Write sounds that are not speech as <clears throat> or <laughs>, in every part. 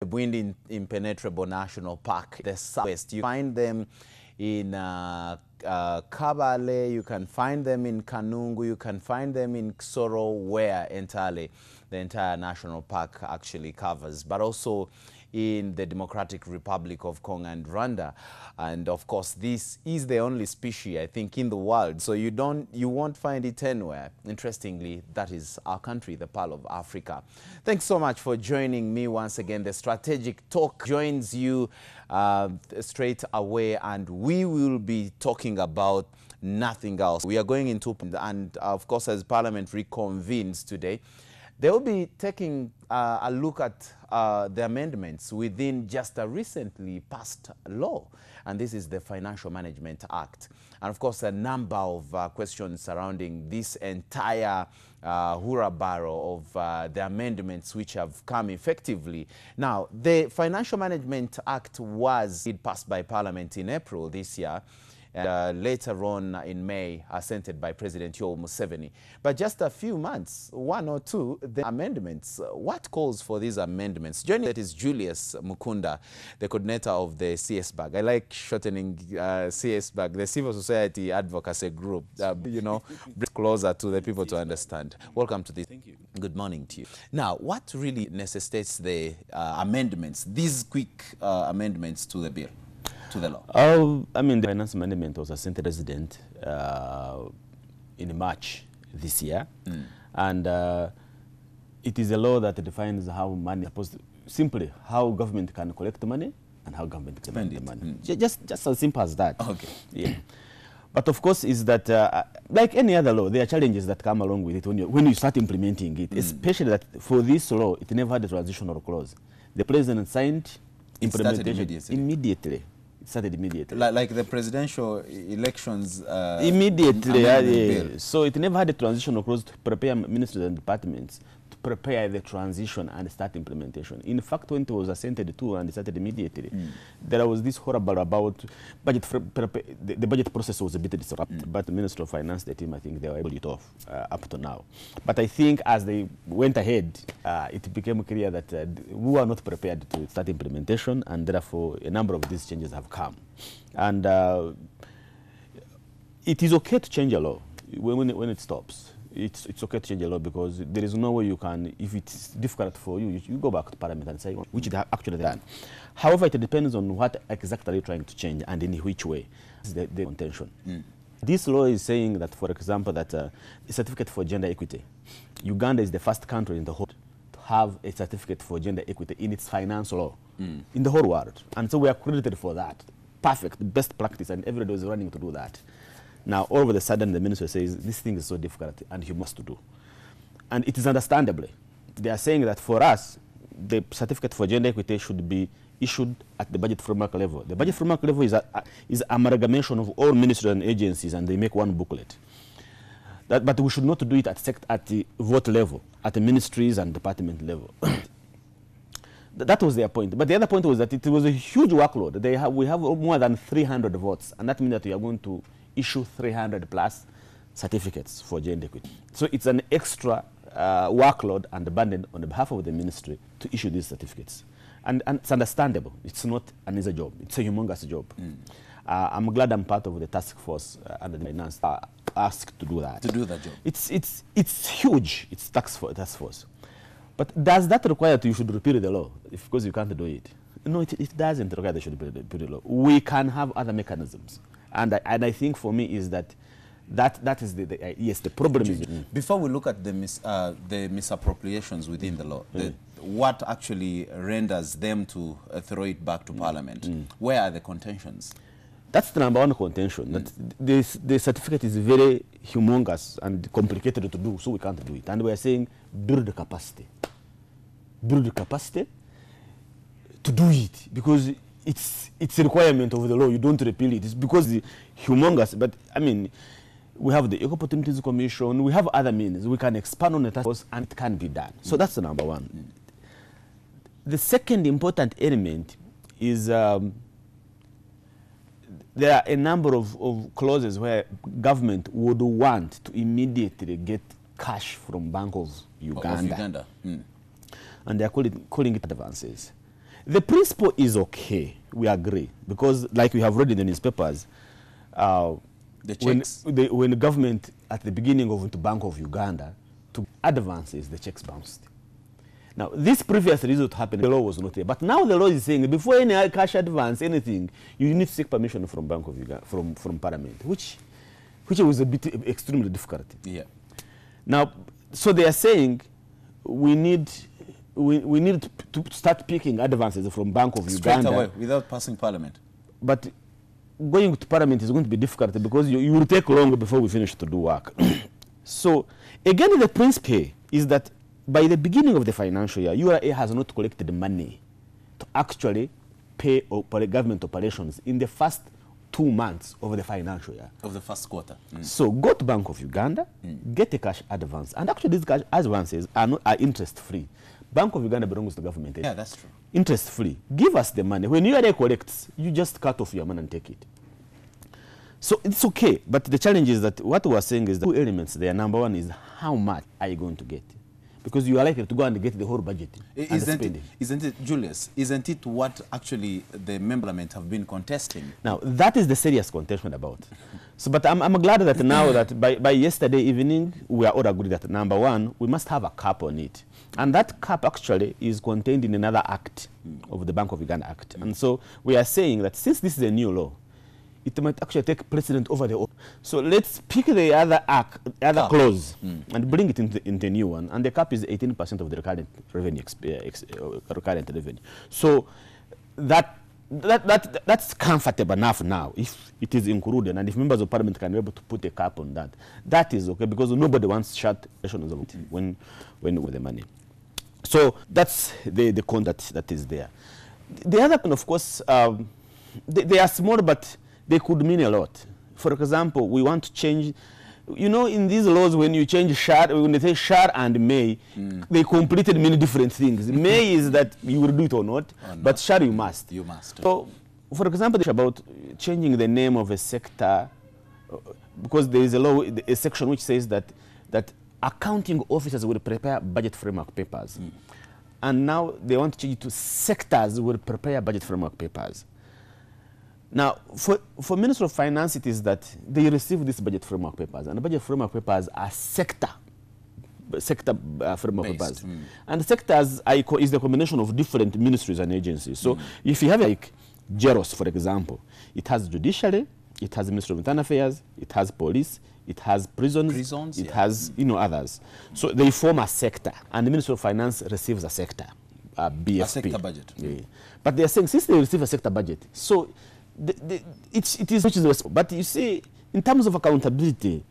the in Impenetrable National Park, the Southwest. You find them in uh, uh, Kabale, you can find them in Kanungu, you can find them in Ksoro, where entirely the entire national park actually covers, but also in the Democratic Republic of Congo and Rwanda. And of course, this is the only species, I think, in the world. So you, don't, you won't find it anywhere. Interestingly, that is our country, the Pearl of Africa. Thanks so much for joining me once again. The Strategic Talk joins you uh, straight away, and we will be talking about nothing else. We are going into, and of course, as Parliament reconvenes today, They'll be taking uh, a look at uh, the amendments within just a recently passed law, and this is the Financial Management Act. And of course, a number of uh, questions surrounding this entire uh, hurabaro of uh, the amendments which have come effectively. Now, the Financial Management Act was passed by Parliament in April this year, and uh, later on in May assented by President Yoweri Museveni. But just a few months, one or two, the amendments. What calls for these amendments? Joining that is Julius Mukunda, the coordinator of the CSBAG. I like shortening uh, CSBAG, the Civil Society Advocacy Group, uh, you know, closer to the people to understand. Welcome to this. Thank you. Good morning to you. Now, what really necessitates the uh, amendments, these quick uh, amendments to the bill? to the law? Oh, I mean, the finance management was a resident uh, in March this year. Mm. And uh, it is a law that defines how money, supposed simply how government can collect money and how government can spend the money. Mm. Just, just as simple as that. Okay. Yeah. But of course, is that uh, like any other law, there are challenges that come along with it when you, when you start implementing it, mm. especially that for this law, it never had a transitional clause. The president signed implementation immediately. immediately. started immediately. Like, like the presidential e-, elections. Uh, immediately, yeah, yeah. So it never had a transition across to prepare ministries and departments. prepare the transition and start implementation. In fact, when it was assented to and started immediately, mm. there was this horrible about budget. The, the, budget process was a bit disrupted, mm. but the Minister of Finance, the team, I think they were able to it off uh, up to now. But I think as they went ahead, uh, it became clear that uh, we were not prepared to start implementation, and therefore a number of these changes have come. And uh, it is okay to change a law when, when it stops it's, it's okay to change the law because there is no way you can, if it's difficult for you, you, you go back to parliament and say, which is actually done. However, it depends on what exactly you're trying to change and in which way. This the, the contention. Mm. This law is saying that, for example, that uh, a certificate for gender equity, Uganda is the first country in the whole to have a certificate for gender equity in its finance law mm. in the whole world. And so we are credited for that. Perfect, best practice, and everybody is running to do that. Now, all of a sudden, the minister says, this thing is so difficult and he must do. And it is understandably. They are saying that for us, the certificate for gender equity should be issued at the budget framework level. The budget framework level is, a, a, is amalgamation of all ministries and agencies, and they make one booklet. That, but we should not do it at, sect, at the vote level, at the ministries and department level. <coughs> that was their point. But the other point was that it was a huge workload. Have, we have more than 300 votes, and that means that we are going to issue 300 plus certificates for gender equity. So it's an extra uh, workload and burden on the behalf of the ministry to issue these certificates. And, and it's understandable. It's not an easy job. It's a humongous job. Mm. Uh, I'm glad I'm part of the task force uh, under the finance uh, asked to do that. To do that job. It's, it's, it's huge. It's tax for, task force. But does that require you should repeal the law? If, of course you can't do it. No, it, it doesn't require that you should repeal the law. We can have other mechanisms. And I, and I think for me is that that that is the, the uh, yes the problem is before we look at the mis, uh, the misappropriations within mm. the law the, mm. what actually renders them to uh, throw it back to mm. parliament mm. where are the contentions that's the number one contention that this the certificate is very humongous and complicated to do so we can't do it and we are saying build capacity build capacity to do it because it's it's a requirement of the law. You don't repeal it. It's because the humongous. But I mean, we have the Eco Opportunities Commission. We have other means. We can expand on the task force, and it can be done. So mm. that's the number one. The second important element is. Um, there are a number of, of clauses where government would want to immediately get cash from Bank of Uganda. Of Uganda. Mm. And they are calling, calling it advances. The principle is okay, we agree, because like we have read in the newspapers, uh, the When, the, when the government at the beginning of the Bank of Uganda to advances, the checks bounced. Now, this previously result what happened. The law was not there. But now the law is saying before any cash advance, anything, you need to seek permission from Bank of Uganda, from, from Parliament, which, which was a bit extremely difficult. Yeah. Now, so they are saying we need we, we need to, to start picking advances from Bank of Straight Uganda. Away, without passing parliament. But going to parliament is going to be difficult because you, you will take long before we finish to do work. <clears throat> so again, the principle is that by the beginning of the financial year, URA has not collected money to actually pay op government operations in the first two months of the financial year. Of the first quarter. Mm. So go to Bank of Uganda, mm. get a cash advance. And actually these cash advances are, not, are interest free. Bank of Uganda belongs to government. Yeah, that's true. Interest free. Give us the money. When URA collects, you just cut off your money and take it. So it's okay. But the challenge is that what we are saying is the two elements there. Number one is how much are you going to get? Because you are likely to go and get the whole budget. Isn't, it, isn't it, Julius, isn't it what actually the memberment have been contesting? Now, that is the serious contention about. <laughs> so, but I'm, I'm glad that now that by, by yesterday evening, we are all agreed that number one, we must have a cap on it. And that cap actually is contained in another act mm. of the Bank of Uganda Act. Mm. And so we are saying that since this is a new law, it might actually take precedent over the old. So let's pick the other act, other cap. clause mm. and bring it into, the new one. And the cap is 18% of the recurrent revenue, uh, recurrent revenue. So that that, that, that's comfortable enough now if it is included and if members of parliament can be able to put a cap on that. That is okay because nobody wants shut when, when with the money. So that's the, the conduct that is there. The other thing, of course, um, they, they, are small, but they could mean a lot. For example, we want to change, you know, in these laws, when you change shar, when they say shar and may, mm. they completed many different things. <laughs> may is that you will do it or not, or but not. shar you must. You must. So, for example, about changing the name of a sector, uh, because there is a law, a section which says that, that accounting officers will prepare budget framework papers. Mm. And now they want to change it to sectors will prepare budget framework papers. Now, for, for Minister of Finance, it is that they receive these budget framework papers, and budget framework papers are sector sector uh, framework Based. papers. Mm. And sectors is the combination of different ministries and agencies. So mm. if you have like Jeros, for example, it has judiciary, it has Ministry of Internal Affairs, it has police, it has prisons, prisons it yeah. has you know others. So they form a sector, and the Ministry of Finance receives a sector, a BFP. A sector budget. Yeah. But they are saying since they receive a sector budget, so the, the, it's, it is which is But you see, in terms of accountability,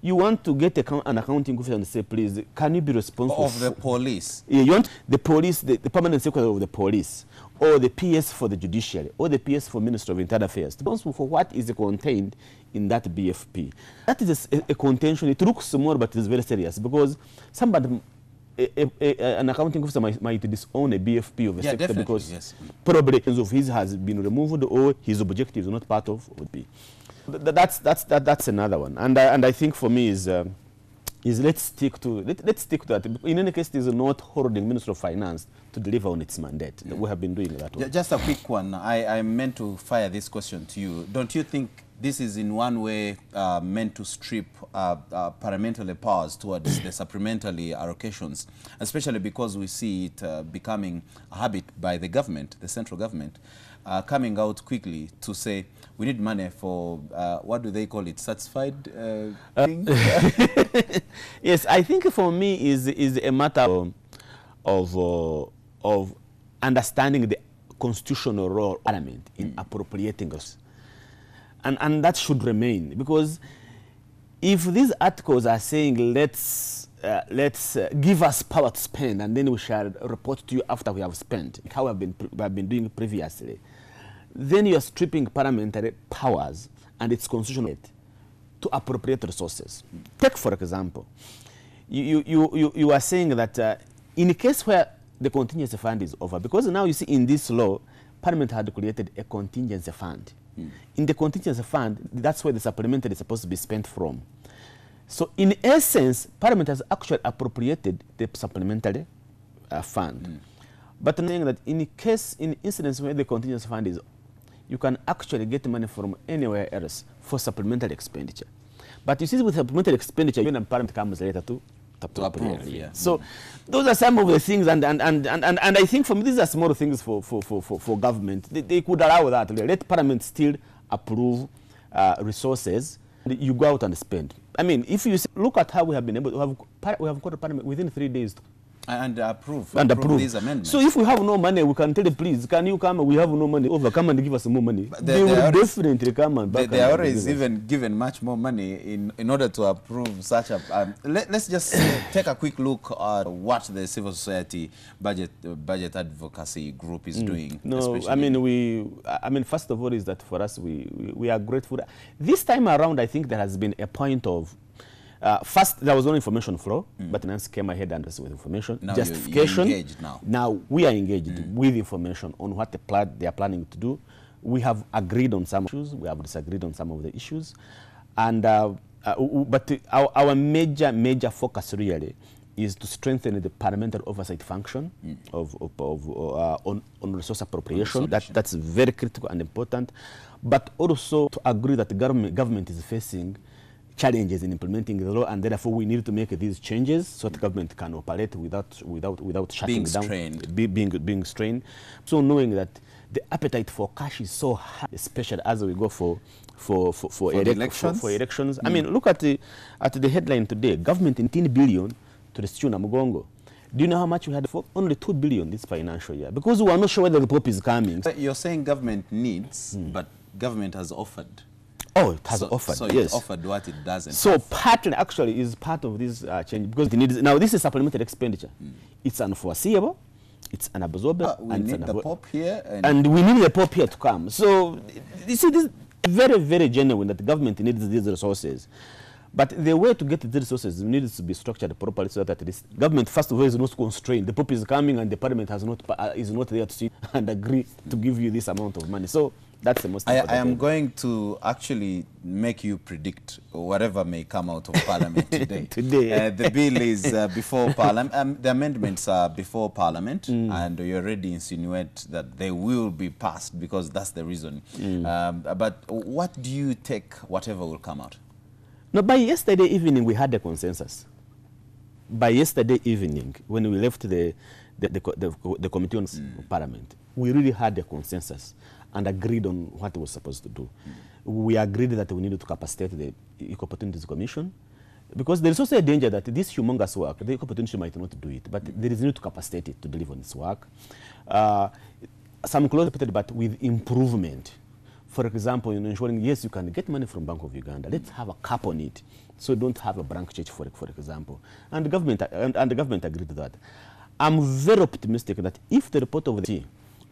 you want to get account, an accounting officer and say, please, can you be responsible of the police? Yeah, you want the police, the, the permanent secretary of the police, or the PS for the judiciary, or the PS for Minister of Internal Affairs, responsible for what is contained in that BFP. That is a, a contention. It looks small, but it is very serious because somebody, a, a, an accounting officer might, might, disown a BFP of a yeah, sector because yes. probably of his has been removed or his objectives are not part of would be. That's, that's, that, that's another one. And I, and I think for me is. Um, is let's stick to let, let's stick to that. In any case, it is not holding Minister of Finance to deliver on its mandate. Yeah. We have been doing that. One. Just a quick one. I, I meant to fire this question to you. Don't you think this is in one way uh, meant to strip uh, uh, parliamentary powers towards the supplementary allocations, especially because we see it uh, becoming a habit by the government, the central government uh, coming out quickly to say we need money for uh, what do they call it satisfied uh, uh <laughs> yes i think for me is is a matter of of, uh, of understanding the constitutional role of parliament in mm. appropriating us and and that should remain because if these articles are saying let's uh, let's uh, give us power to spend and then we shall report to you after we have spent how we have been, we have been doing previously then you are stripping parliamentary powers and its constitutional to appropriate resources. Take, for example, you, you, you, you are saying that uh, in a case where the contingency fund is over, because now you see in this law, Parliament had created a contingency fund. Mm. In the contingency fund, that's where the supplementary is supposed to be spent from. So in essence, Parliament has actually appropriated the supplementary uh, fund. Mm. But knowing that in case, in incidents where the contingency fund is you can actually get money from anywhere else for supplementary expenditure. But you see, with supplementary expenditure, know, parliament comes later to, to, to approve. Yeah. So mm. those are some of the things, and, and, and, and, and, and I think me, these are small things for, for, for, for, for government. They, they could allow that. Let parliament still approve uh, resources. You go out and spend. I mean, if you see, look at how we have been able to have, we have got a parliament within three days and approve, and approve. approve these amendments. So if we have no money, we can tell them, please, can you come? We have no money. Over, come and give us more money. But they, they, they will always, definitely come and back. They, they are always even given much more money in, in order to approve such a... Um, let, let's just uh, take a quick look at what the civil society budget uh, budget advocacy group is mm. doing. No, I mean, we... I mean, first of all, is that for us, we, we, we are grateful. This time around, I think there has been a point of Uh, first, there was no information flow, mm. but then came ahead and with information. Now Justification. You're, you're now. now. we are engaged mm. with information on what the plan they are planning to do. We have agreed on some issues. We have disagreed on some of the issues. And, uh, uh, but our, our, major, major focus really is to strengthen the parliamentary oversight function mm. of, of, of uh, on, on resource appropriation. On that, that's very critical and important. But also to agree that the government, government is facing challenges in implementing the law, and therefore we need to make these changes so the government can operate without without without shutting being down, strained. Be, being being strained. So knowing that the appetite for cash is so high, especially as we go for for for, for, for elections. For, for elections. Mm. I hmm. mean, look at the at the headline today: government in 10 billion to the Sichuna Mugongo. Do you know how much we had for? Only 2 billion this financial year because we are not sure whether the pope is coming. you're saying government needs, mm. but government has offered Oh, it has so, offered, so yes. offered what it doesn't So have. partly actually is part of this uh, change because it needs, now this is supplementary expenditure. Mm. It's unforeseeable, it's unabsorbable. Uh, we and need the pop here. And, and, we need the Pope here to come. So you see, this very, very genuine that the government needs these resources. But the way to get these resources needs to be structured properly so that this government, first of all, is not constrained. The Pope is coming and the parliament has not, uh, is not there to see and agree to give you this amount of money. So that's the most I, I am going to actually make you predict whatever may come out of <laughs> Parliament today. today. Uh, the bill is uh, before Parliament. Um, the amendments are before Parliament, mm. and you already insinuate that they will be passed because that's the reason. Mm. Um, but what do you take whatever will come out? No, by yesterday evening, we had a consensus. By yesterday evening, when we left the, the, the, the, the Committee on mm. Parliament, we really had a consensus. and agreed on what it was supposed to do. Mm -hmm. We agreed that we needed to capacitate the Equal Opportunities Commission because there is also a danger that this humongous work, the Equal Opportunity might not do it, but mm -hmm. there is need to capacitate it to deliver on its work. Uh, some close but with improvement. For example, in ensuring, yes, you can get money from Bank of Uganda. Let's have a cap on it. So don't have a blank church for, for example. And the government, and, and the government agreed to that. I'm very optimistic that if the report of the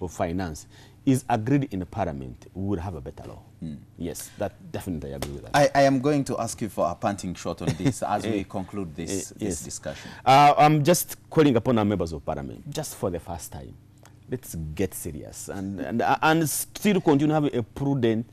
of finance is agreed in parliament, we would have a better law. Mm. Yes, that definitely I agree with that. I, I, am going to ask you for a panting shot on this <laughs> as we eh, conclude this, eh, this yes. discussion. Uh, I'm just calling upon our members of parliament, just for the first time, let's get serious and, and, and still continue having a prudent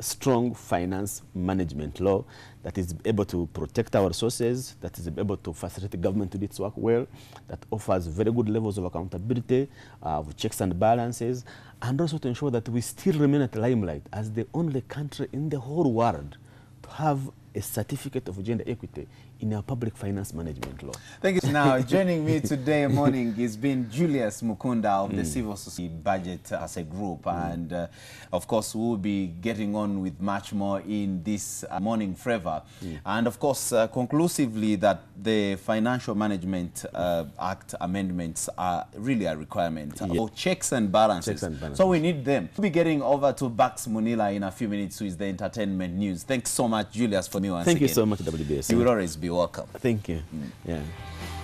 strong finance management law that is able to protect our resources, that is able to facilitate government to do its work well, that offers very good levels of accountability, uh, of checks and balances, and also to ensure that we still remain at limelight as the only country in the whole world to have a certificate of gender equity in our public finance management law. Thank you. Now, <laughs> joining me today <laughs> morning has been Julius Mukunda of mm. the Civil Society Budget as a group. Mm. And uh, of course, we'll be getting on with much more in this uh, morning forever. Mm. And of course, uh, conclusively, that the Financial Management uh, Act amendments are really a requirement yeah. for checks and, balances. checks and balances. So we need them. We'll be getting over to Bax Munila in a few minutes, who is the entertainment news. Thanks so much, Julius, for me once Thank again. you so much, WBS. You will always be you're welcome. Thank you. Mm. Yeah.